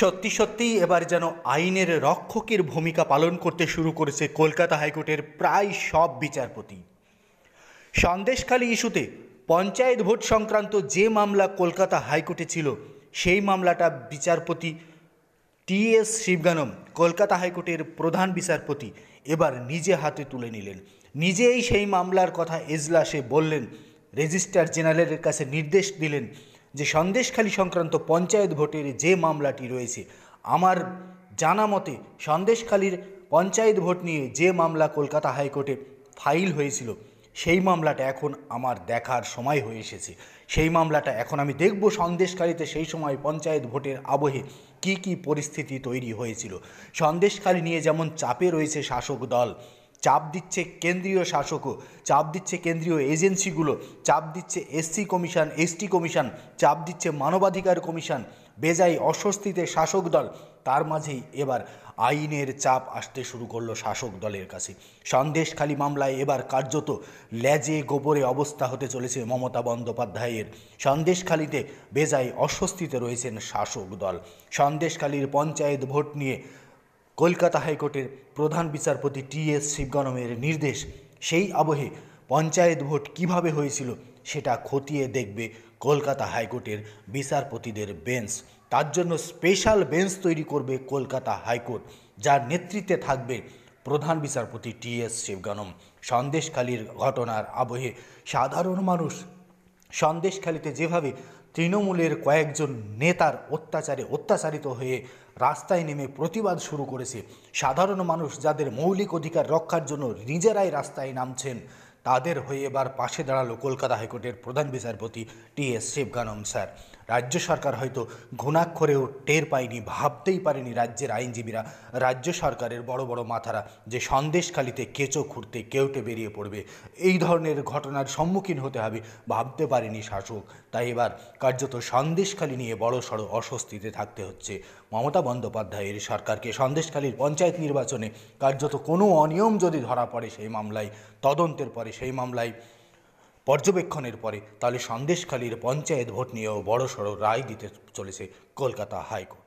সত্যি সত্যিই এবার যেন আইনের রক্ষকের ভূমিকা পালন করতে শুরু করেছে কলকাতা হাইকোর্টের প্রায় সব বিচারপতি সন্দেশখালী ইস্যুতে পঞ্চায়েত ভোট সংক্রান্ত যে মামলা কলকাতা হাইকোর্টে ছিল সেই মামলাটা বিচারপতি টি এস শিবগানম কলকাতা হাইকোর্টের প্রধান বিচারপতি এবার নিজে হাতে তুলে নিলেন নিজেই সেই মামলার কথা এজলাসে বললেন রেজিস্ট্রার জেনারেলের কাছে নির্দেশ দিলেন যে সন্দেশখালী সংক্রান্ত পঞ্চায়েত ভোটের যে মামলাটি রয়েছে আমার জানা মতে সন্দেশখালীর পঞ্চায়েত ভোট নিয়ে যে মামলা কলকাতা হাইকোর্টে ফাইল হয়েছিল সেই মামলাটা এখন আমার দেখার সময় হয়ে এসেছে সেই মামলাটা এখন আমি দেখব সন্দেশকারীতে সেই সময় পঞ্চায়েত ভোটের আবহে কি কি পরিস্থিতি তৈরি হয়েছিল সন্দেশকারী নিয়ে যেমন চাপে রয়েছে শাসক দল চাপ দিচ্ছে কেন্দ্রীয় শাসকও চাপ দিচ্ছে কেন্দ্রীয় এজেন্সিগুলো চাপ দিচ্ছে এসসি কমিশন এসটি কমিশন চাপ দিচ্ছে মানবাধিকার কমিশন বেজায় অস্বস্তিতে শাসক দল তার মাঝেই এবার আইনের চাপ আসতে শুরু করলো শাসক দলের কাছে সন্দেশখালী মামলায় এবার কার্যত ল্যাজে গোবরে অবস্থা হতে চলেছে মমতা বন্দ্যোপাধ্যায়ের সন্দেশখালীতে বেজায় অস্বস্তিতে রয়েছেন শাসক দল সন্দেশখালীর পঞ্চায়েত ভোট নিয়ে কলকাতা হাইকোর্টের প্রধান বিচারপতি টি এস শিবগণমের নির্দেশ সেই আবহে পঞ্চায়েত ভোট কিভাবে হয়েছিল সেটা খতিয়ে দেখবে কলকাতা হাইকোর্টের বিচারপতিদের বেঞ্চ তার জন্য স্পেশাল বেঞ্চ তৈরি করবে কলকাতা হাইকোর্ট যার নেতৃত্বে থাকবে প্রধান বিচারপতি টি এস শিবগণম সন্দেশখালীর ঘটনার আবহে সাধারণ মানুষ সন্দেশখালীতে যেভাবে তৃণমূলের কয়েকজন নেতার অত্যাচারে অত্যাচারিত হয়ে রাস্তায় নেমে প্রতিবাদ শুরু করেছে সাধারণ মানুষ যাদের মৌলিক অধিকার রক্ষার জন্য নিজেরাই রাস্তায় নামছেন তাদের হয়ে এবার পাশে দাঁড়ালো কলকাতা হাইকোর্টের প্রধান বিচারপতি টি এস শিবগানম স্যার রাজ্য সরকার হয়তো ঘুণাক্ষরেও টের পায়নি ভাবতেই পারেনি রাজ্যের আইনজীবীরা রাজ্য সরকারের বড় বড় মাথারা যে সন্দেশখালিতে কেঁচো খুঁড়তে কেউটে বেরিয়ে পড়বে এই ধরনের ঘটনার সম্মুখীন হতে হবে ভাবতে পারেনি শাসক তাই এবার কার্যত সন্দেশখালি নিয়ে বড় সড়ো অস্বস্তিতে থাকতে হচ্ছে মমতা বন্দ্যোপাধ্যায়ের সরকারকে সন্দেশখালীর পঞ্চায়েত নির্বাচনে কার্যত কোনো অনিয়ম যদি ধরা পড়ে সেই মামলায় তদন্তের পরে সেই মামলায় পর্যবেক্ষণের পরে তাহলে সন্দেশখালীর পঞ্চায়েত ভোট নিয়েও বড়সড় রায় দিতে চলেছে কলকাতা হাইকোর্ট